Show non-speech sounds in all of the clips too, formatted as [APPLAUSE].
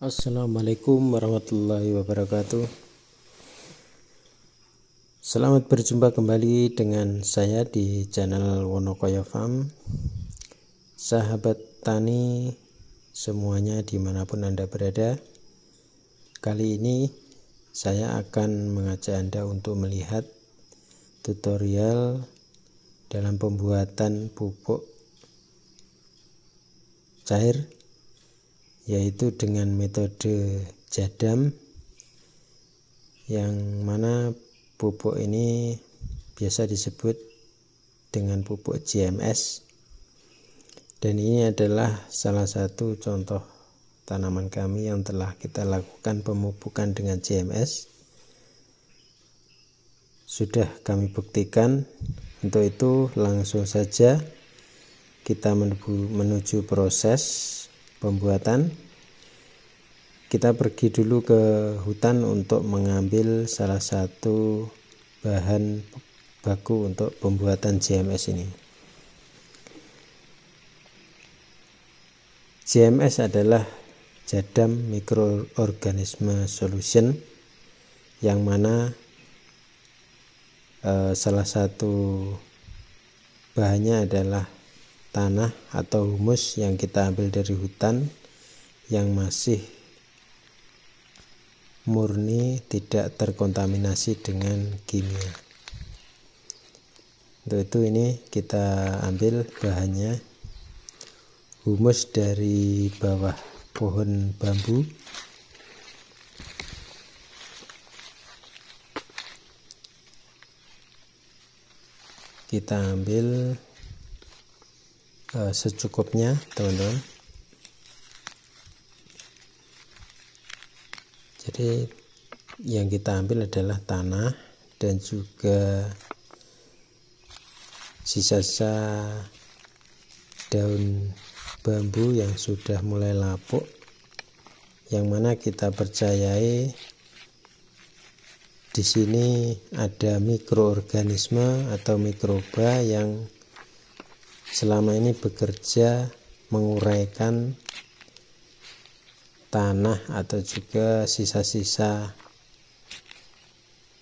Assalamualaikum warahmatullahi wabarakatuh. Selamat berjumpa kembali dengan saya di channel Wonokoyo Farm. Sahabat tani semuanya dimanapun Anda berada, kali ini saya akan mengajak Anda untuk melihat tutorial dalam pembuatan pupuk cair yaitu dengan metode jadam yang mana pupuk ini biasa disebut dengan pupuk GMS dan ini adalah salah satu contoh tanaman kami yang telah kita lakukan pemupukan dengan GMS sudah kami buktikan untuk itu langsung saja kita menuju proses pembuatan kita pergi dulu ke hutan untuk mengambil salah satu bahan baku untuk pembuatan JMS ini. JMS adalah jadam mikroorganisme solution yang mana eh, salah satu bahannya adalah tanah atau humus yang kita ambil dari hutan yang masih murni tidak terkontaminasi dengan kimia untuk itu ini kita ambil bahannya humus dari bawah pohon bambu kita ambil Eh, secukupnya teman-teman jadi yang kita ambil adalah tanah dan juga sisa-sisa daun bambu yang sudah mulai lapuk yang mana kita percayai di sini ada mikroorganisme atau mikroba yang selama ini bekerja menguraikan tanah atau juga sisa-sisa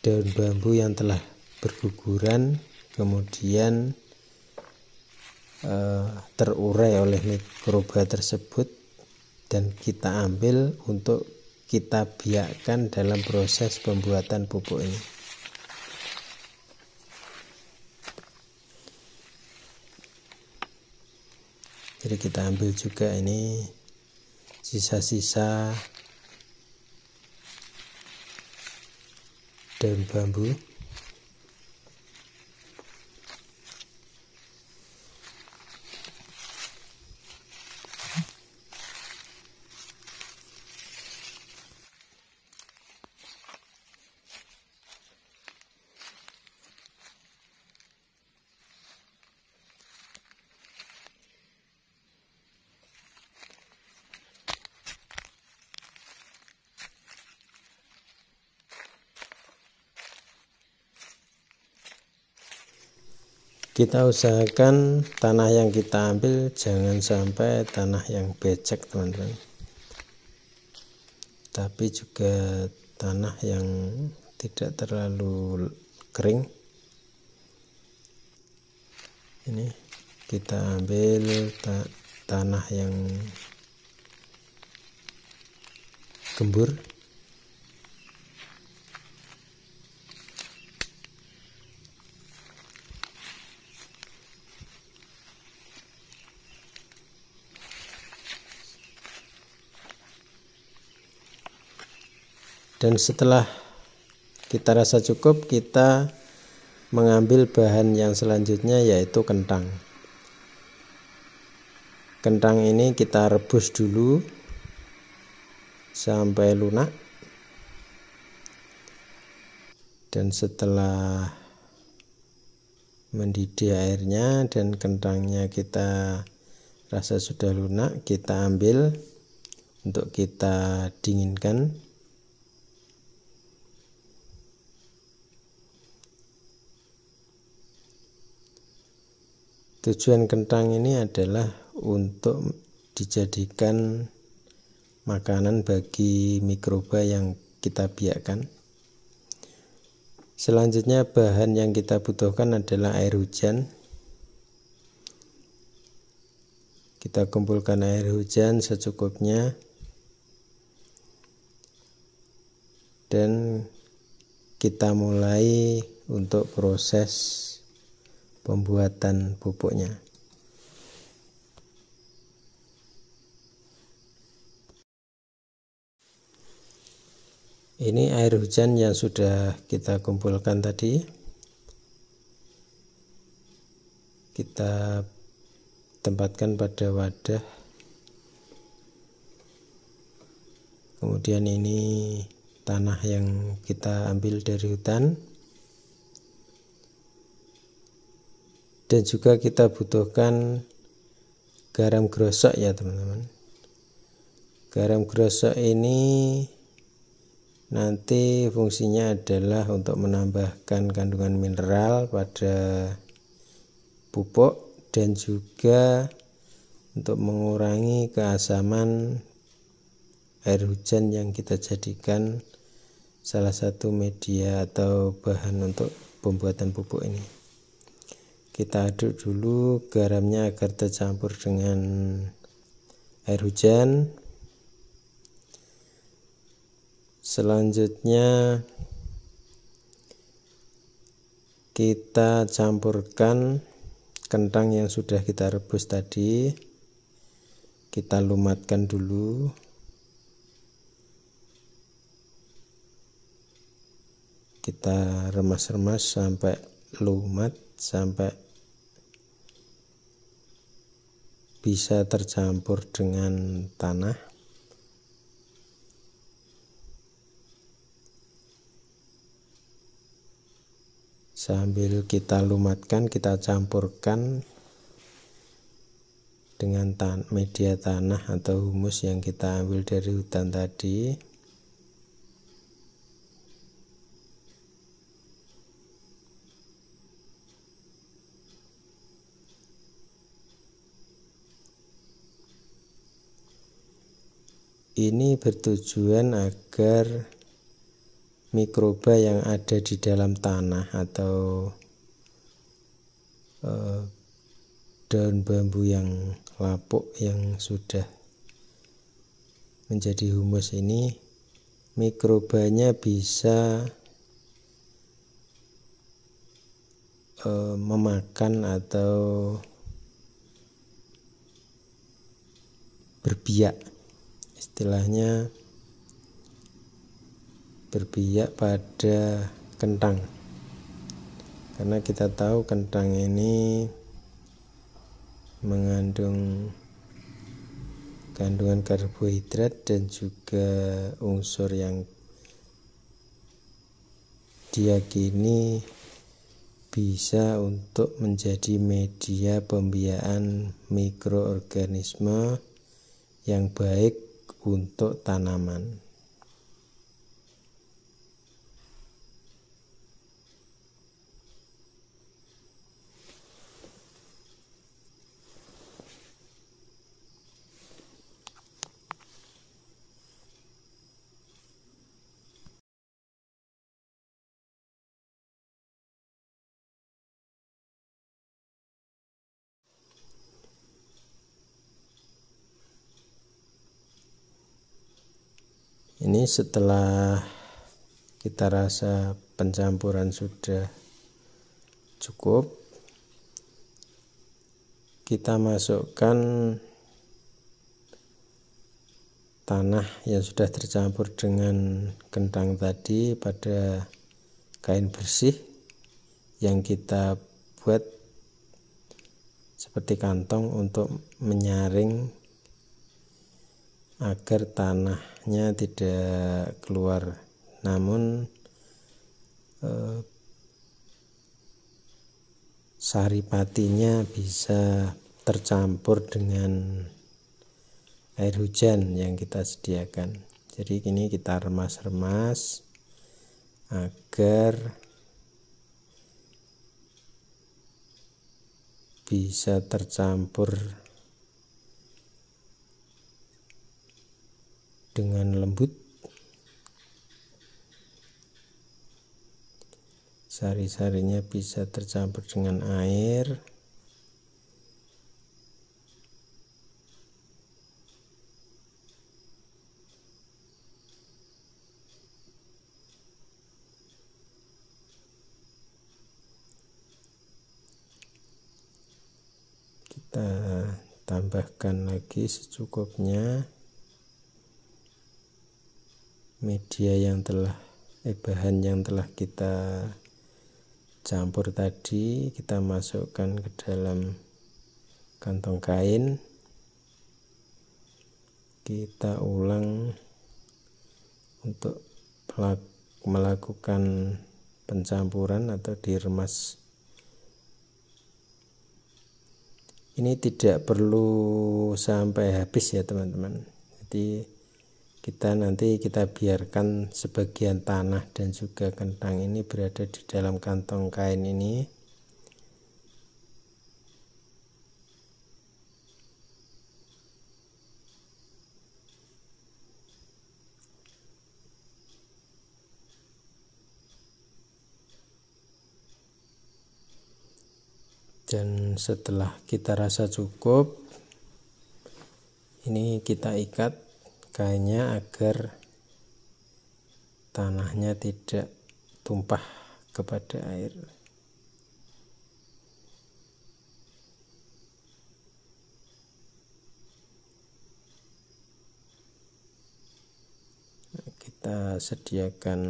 daun bambu yang telah berguguran kemudian eh, terurai oleh mikroba tersebut dan kita ambil untuk kita biarkan dalam proses pembuatan pupuk ini. jadi kita ambil juga ini sisa-sisa daun bambu kita usahakan tanah yang kita ambil jangan sampai tanah yang becek teman-teman tapi juga tanah yang tidak terlalu kering ini kita ambil ta tanah yang gembur dan setelah kita rasa cukup kita mengambil bahan yang selanjutnya yaitu kentang kentang ini kita rebus dulu sampai lunak dan setelah mendidih airnya dan kentangnya kita rasa sudah lunak kita ambil untuk kita dinginkan Tujuan kentang ini adalah untuk dijadikan makanan bagi mikroba yang kita biarkan. Selanjutnya bahan yang kita butuhkan adalah air hujan. Kita kumpulkan air hujan secukupnya. Dan kita mulai untuk proses pembuatan pupuknya. Ini air hujan yang sudah kita kumpulkan tadi. Kita tempatkan pada wadah. Kemudian ini tanah yang kita ambil dari hutan. dan juga kita butuhkan garam grosok ya teman-teman garam grosok ini nanti fungsinya adalah untuk menambahkan kandungan mineral pada pupuk dan juga untuk mengurangi keasaman air hujan yang kita jadikan salah satu media atau bahan untuk pembuatan pupuk ini kita aduk dulu garamnya agar tercampur dengan air hujan selanjutnya kita campurkan kentang yang sudah kita rebus tadi kita lumatkan dulu kita remas-remas sampai lumat sampai bisa tercampur dengan tanah sambil kita lumatkan kita campurkan dengan tan media tanah atau humus yang kita ambil dari hutan tadi Ini bertujuan agar mikroba yang ada di dalam tanah atau eh, daun bambu yang lapuk yang sudah menjadi humus ini mikrobanya bisa eh, memakan atau berbiak istilahnya berpihak pada kentang karena kita tahu kentang ini mengandung kandungan karbohidrat dan juga unsur yang diyakini bisa untuk menjadi media pembiayaan mikroorganisme yang baik untuk tanaman. ini setelah kita rasa pencampuran sudah cukup kita masukkan tanah yang sudah tercampur dengan kentang tadi pada kain bersih yang kita buat seperti kantong untuk menyaring agar tanahnya tidak keluar namun eh, saripatinya bisa tercampur dengan air hujan yang kita sediakan jadi ini kita remas-remas agar bisa tercampur dengan lembut sari-sarinya bisa tercampur dengan air kita tambahkan lagi secukupnya media yang telah eh, bahan yang telah kita campur tadi kita masukkan ke dalam kantong kain kita ulang untuk melakukan pencampuran atau diremas ini tidak perlu sampai habis ya teman-teman jadi kita nanti kita biarkan sebagian tanah dan juga kentang ini berada di dalam kantong kain ini dan setelah kita rasa cukup ini kita ikat kayanya agar tanahnya tidak tumpah kepada air kita sediakan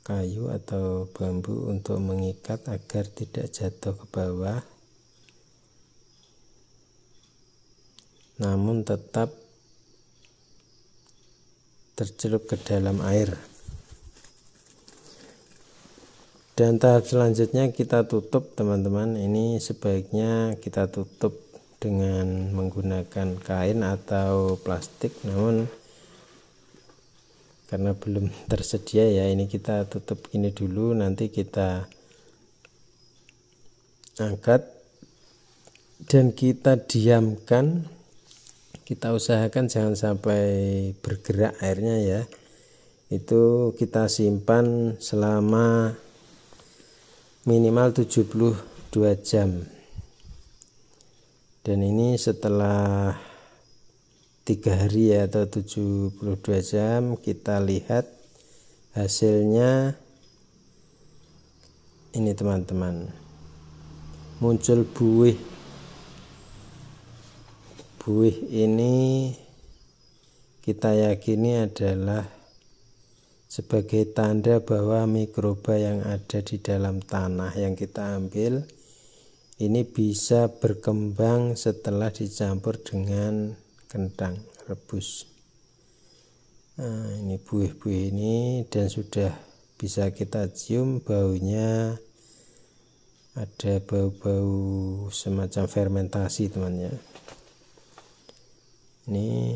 kayu atau bambu untuk mengikat agar tidak jatuh ke bawah namun tetap tercelup ke dalam air dan tahap selanjutnya kita tutup teman-teman ini sebaiknya kita tutup dengan menggunakan kain atau plastik namun karena belum [LAUGHS] tersedia ya ini kita tutup ini dulu nanti kita angkat dan kita diamkan kita usahakan jangan sampai bergerak airnya ya itu kita simpan selama minimal 72 jam dan ini setelah tiga hari ya atau 72 jam kita lihat hasilnya ini teman-teman muncul buih buih ini kita yakini adalah sebagai tanda bahwa mikroba yang ada di dalam tanah yang kita ambil ini bisa berkembang setelah dicampur dengan kentang rebus nah, ini buih-buih ini dan sudah bisa kita cium baunya ada bau-bau semacam fermentasi temannya ini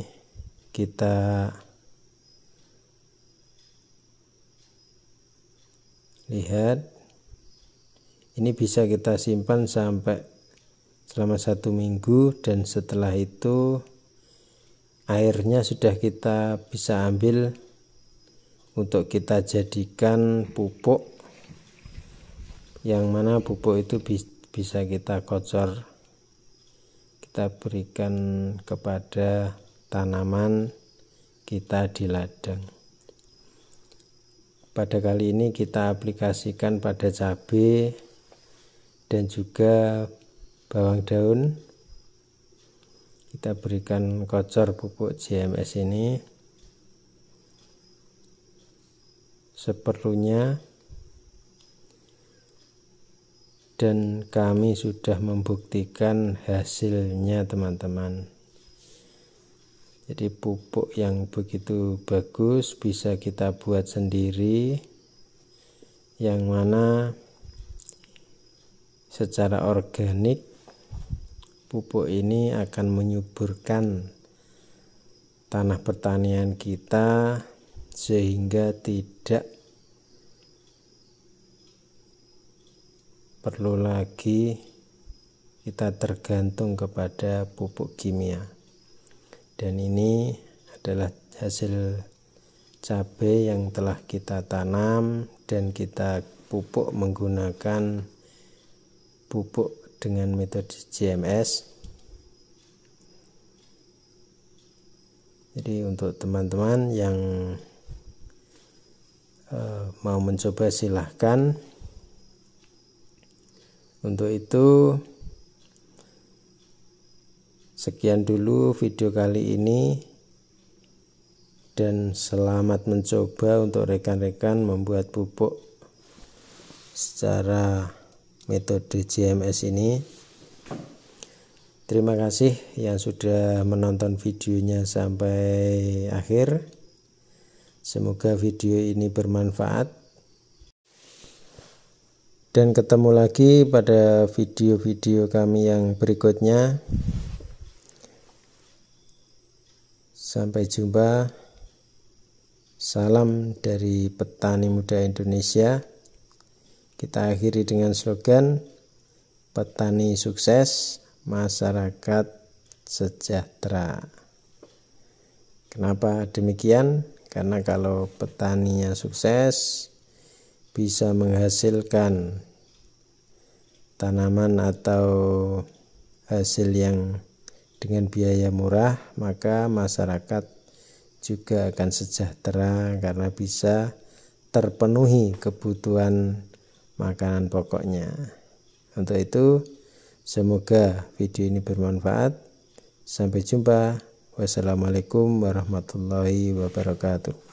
kita lihat ini bisa kita simpan sampai selama satu minggu dan setelah itu airnya sudah kita bisa ambil untuk kita jadikan pupuk yang mana pupuk itu bisa kita kocor kita berikan kepada tanaman kita di ladang. Pada kali ini kita aplikasikan pada cabai dan juga bawang daun. Kita berikan kocor pupuk GMS ini seperlunya dan kami sudah membuktikan hasilnya teman-teman jadi pupuk yang begitu bagus bisa kita buat sendiri yang mana secara organik pupuk ini akan menyuburkan tanah pertanian kita sehingga tidak perlu lagi kita tergantung kepada pupuk kimia dan ini adalah hasil cabai yang telah kita tanam dan kita pupuk menggunakan pupuk dengan metode GMS jadi untuk teman-teman yang eh, mau mencoba silahkan untuk itu sekian dulu video kali ini dan selamat mencoba untuk rekan-rekan membuat pupuk secara metode GMS ini. Terima kasih yang sudah menonton videonya sampai akhir. Semoga video ini bermanfaat dan ketemu lagi pada video-video kami yang berikutnya sampai jumpa salam dari petani muda Indonesia kita akhiri dengan slogan petani sukses masyarakat sejahtera kenapa demikian karena kalau petaninya sukses bisa menghasilkan tanaman atau hasil yang dengan biaya murah maka masyarakat juga akan sejahtera karena bisa terpenuhi kebutuhan makanan pokoknya untuk itu semoga video ini bermanfaat sampai jumpa wassalamualaikum warahmatullahi wabarakatuh